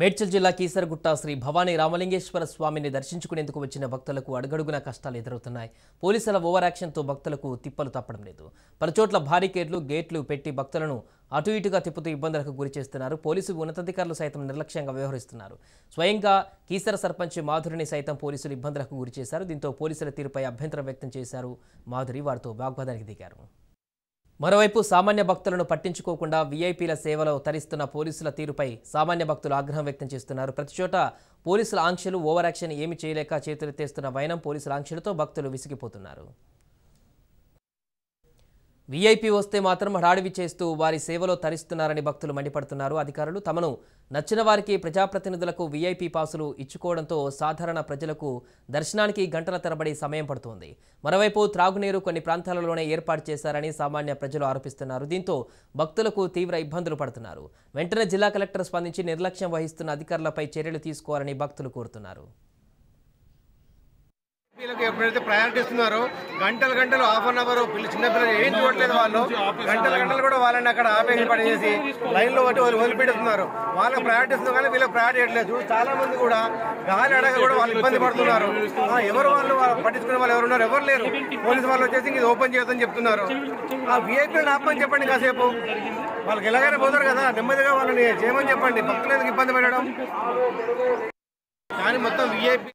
మేడ్చల్ జిల్లా కీసరగుట్ట శ్రీ భవానీ రామలింగేశ్వర స్వామిని దర్శించుకునేందుకు వచ్చిన భక్తులకు అడుగడుగున కష్టాలు ఎదురవుతున్నాయి పోలీసుల ఓవర్ యాక్షన్తో భక్తులకు తిప్పలు తప్పడం లేదు పలుచోట్ల భారీ గేట్లు గేట్లు పెట్టి భక్తులను అటు ఇటుగా తిప్పుతూ ఇబ్బందులకు గురి చేస్తున్నారు పోలీసు ఉన్నతాధికారులు సైతం నిర్లక్ష్యంగా వ్యవహరిస్తున్నారు స్వయంగా కీసర సర్పంచ్ మాధురిని సైతం పోలీసులు ఇబ్బందులకు గురి చేశారు దీంతో పోలీసుల తీరుపై అభ్యంతరం వ్యక్తం చేశారు మాధురి వారితో వాగ్వాదానికి దిగారు మరోవైపు సామాన్య భక్తులను పట్టించుకోకుండా వీఐపీల సేవలో తరిస్తున్న పోలీసుల తీరుపై సామాన్య భక్తులు ఆగ్రహం వ్యక్తం చేస్తున్నారు ప్రతి చోట పోలీసుల ఆంక్షలు ఓవరాక్షన్ ఏమి చేయలేక చేతులెత్తేస్తున్న వైనం పోలీసుల ఆంక్షలతో భక్తులు విసిగిపోతున్నారు వీఐపీ వస్తే మాత్రం హడావి చేస్తూ వారి సేవలో తరిస్తున్నారని భక్తులు మండిపడుతున్నారు అధికారులు తమను నచ్చిన వారికి ప్రజాప్రతినిధులకు వీఐపీ పాసులు ఇచ్చుకోవడంతో సాధారణ ప్రజలకు దర్శనానికి గంటల తరబడి సమయం పడుతోంది మరోవైపు త్రాగునీరు కొన్ని ప్రాంతాలలోనే ఏర్పాటు చేశారని సామాన్య ప్రజలు ఆరోపిస్తున్నారు దీంతో భక్తులకు తీవ్ర ఇబ్బందులు పడుతున్నారు వెంటనే జిల్లా కలెక్టర్ స్పందించి నిర్లక్ష్యం వహిస్తున్న అధికారులపై చర్యలు తీసుకోవాలని భక్తులు కోరుతున్నారు ఎప్పుడైతే ప్రయారిటీ ఇస్తున్నారో గంటలు గంటలు హాఫ్ అన్ అవర్ పిల్లలు చిన్నపిల్లలు ఏం చూడట్లేదు వాళ్ళు గంటలు గంటలు కూడా వాళ్ళని అక్కడ ఆపేసి పని చేసి లైన్లో బట్టి వాళ్ళు వదిలిపెడుతున్నారు వాళ్ళకి ప్రయారిటీ ఇస్తున్నారు కానీ వీళ్ళకి ప్రయారిటీ ఇవ్వట్లేదు చాలా మంది కూడా గాలి అడగ కూడా వాళ్ళు ఇబ్బంది పడుతున్నారు ఎవరు వాళ్ళు పట్టించుకునే వాళ్ళు ఎవరు ఉన్నారు ఎవరు లేరు పోలీసు వాళ్ళు వచ్చేసి ఇది ఓపెన్ చేయొద్దని చెప్తున్నారు ఆ విఐపీలను ఆపని చెప్పండి కాసేపు వాళ్ళకి ఎలాగైనా పోతారు కదా నెమ్మదిగా వాళ్ళని చేయమని చెప్పండి భక్తులు ఎందుకు ఇబ్బంది పెట్టడం కానీ మొత్తం విఐపీ